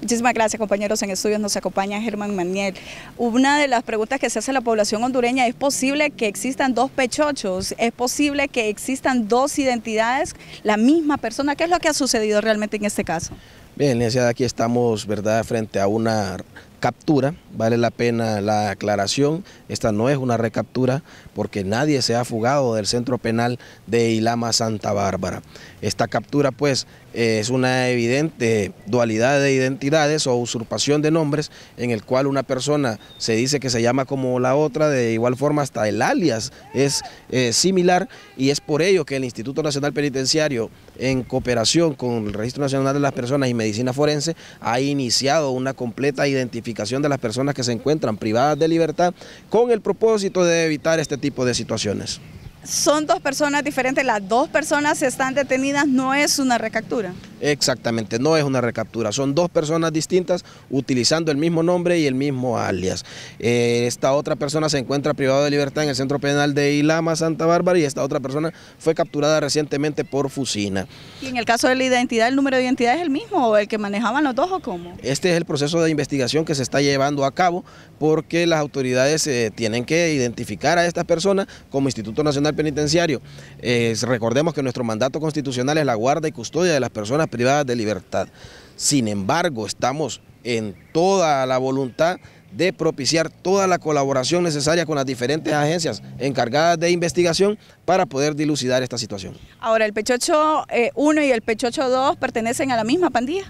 Muchísimas gracias compañeros en estudios, nos acompaña Germán Maniel. Una de las preguntas que se hace a la población hondureña, ¿es posible que existan dos pechochos? ¿Es posible que existan dos identidades, la misma persona? ¿Qué es lo que ha sucedido realmente en este caso? Bien, licenciada, aquí estamos verdad frente a una captura, vale la pena la aclaración, esta no es una recaptura porque nadie se ha fugado del centro penal de Ilama Santa Bárbara. Esta captura pues es una evidente dualidad de identidades o usurpación de nombres en el cual una persona se dice que se llama como la otra, de igual forma hasta el alias es eh, similar y es por ello que el Instituto Nacional Penitenciario en cooperación con el Registro Nacional de las Personas y Medicina Forense ha iniciado una completa identificación de las personas que se encuentran privadas de libertad con el propósito de evitar este tipo de situaciones son dos personas diferentes, las dos personas están detenidas, no es una recaptura. Exactamente, no es una recaptura, son dos personas distintas utilizando el mismo nombre y el mismo alias. Eh, esta otra persona se encuentra privada de libertad en el centro penal de Ilama, Santa Bárbara, y esta otra persona fue capturada recientemente por Fusina. ¿Y en el caso de la identidad, el número de identidad es el mismo o el que manejaban los dos o cómo? Este es el proceso de investigación que se está llevando a cabo porque las autoridades eh, tienen que identificar a estas personas como Instituto Nacional Penitenciario. recordemos que nuestro mandato constitucional es la guarda y custodia de las personas privadas de libertad. Sin embargo, estamos en toda la voluntad de propiciar toda la colaboración necesaria con las diferentes agencias encargadas de investigación para poder dilucidar esta situación. Ahora, ¿el Pechocho 1 eh, y el Pechocho 2 pertenecen a la misma pandilla?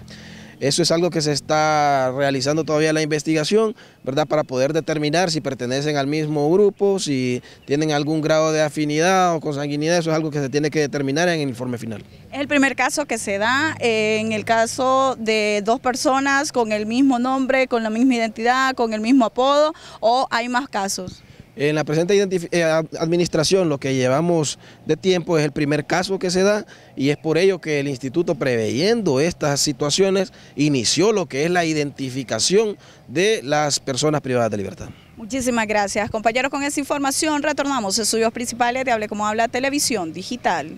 Eso es algo que se está realizando todavía la investigación, ¿verdad? Para poder determinar si pertenecen al mismo grupo, si tienen algún grado de afinidad o consanguinidad, eso es algo que se tiene que determinar en el informe final. Es el primer caso que se da eh, en el caso de dos personas con el mismo nombre, con la misma identidad, con el mismo apodo, o hay más casos. En la presente eh, administración lo que llevamos de tiempo es el primer caso que se da y es por ello que el instituto preveyendo estas situaciones inició lo que es la identificación de las personas privadas de libertad. Muchísimas gracias. Compañeros, con esa información retornamos a estudios principales de Hable como Habla Televisión Digital.